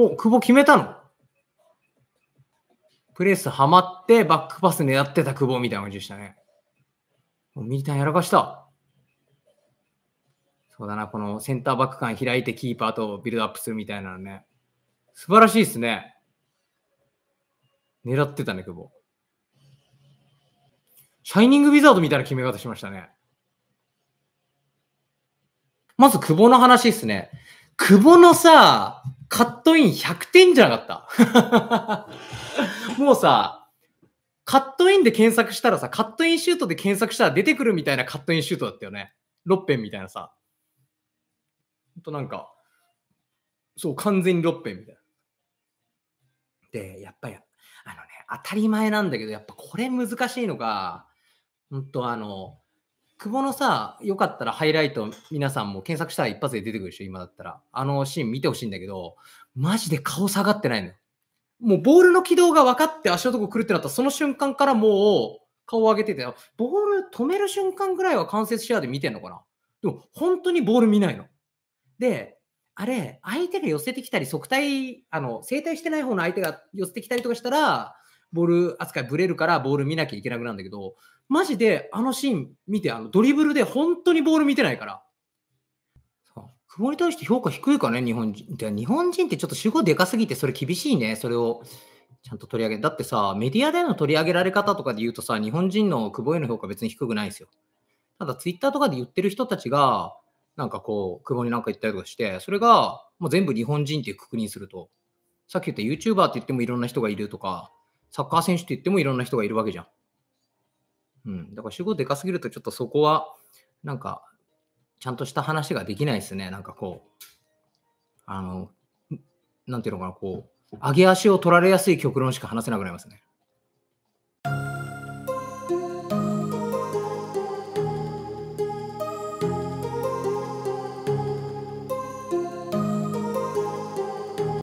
お、久保決めたのプレスはまってバックパス狙ってた久保みたいな感じでしたね。タンやらかした。そうだな、このセンターバック間開いてキーパーとビルドアップするみたいなのね。素晴らしいですね。狙ってたね、久保。シャイニングウィザードみたいな決め方しましたね。まず久保の話ですね。久保のさ、カットイン100点じゃなかった もうさ、カットインで検索したらさ、カットインシュートで検索したら出てくるみたいなカットインシュートだったよね。6ンみたいなさ。ほんとなんか、そう、完全に6ンみたいな。で、やっぱり、あのね、当たり前なんだけど、やっぱこれ難しいのが、本当あの、久保のさ、よかったらハイライト皆さんも検索したら一発で出てくるでしょ、今だったら。あのシーン見てほしいんだけど、マジで顔下がってないのよ。もうボールの軌道が分かって足のとこ来るってなったら、その瞬間からもう顔を上げてて、ボール止める瞬間ぐらいは関節シェアで見てんのかな。でも本当にボール見ないの。で、あれ、相手が寄せてきたり、側体、あの、整体してない方の相手が寄せてきたりとかしたら、ボール扱いぶれるからボール見なきゃいけなくなるんだけど、マジであのシーン見て、あのドリブルで本当にボール見てないから。久保に対して評価低いかね、日本人。日本人ってちょっと主語でかすぎて、それ厳しいね、それをちゃんと取り上げだってさ、メディアでの取り上げられ方とかで言うとさ、日本人の久保への評価別に低くないですよ。ただ、ツイッターとかで言ってる人たちが、なんかこう、久保になんか言ったりとかして、それがもう全部日本人っていう確認すると、さっき言った YouTuber って言ってもいろんな人がいるとか、サッカー選手って言ってもいろんな人がいるわけじゃん。うん。だから主語でかすぎると、ちょっとそこは、なんか、ちゃんとした話ができないですね。なんかこう、あの、なんていうのかな、こう、上げ足を取られやすい極論しか話せなくなりますね。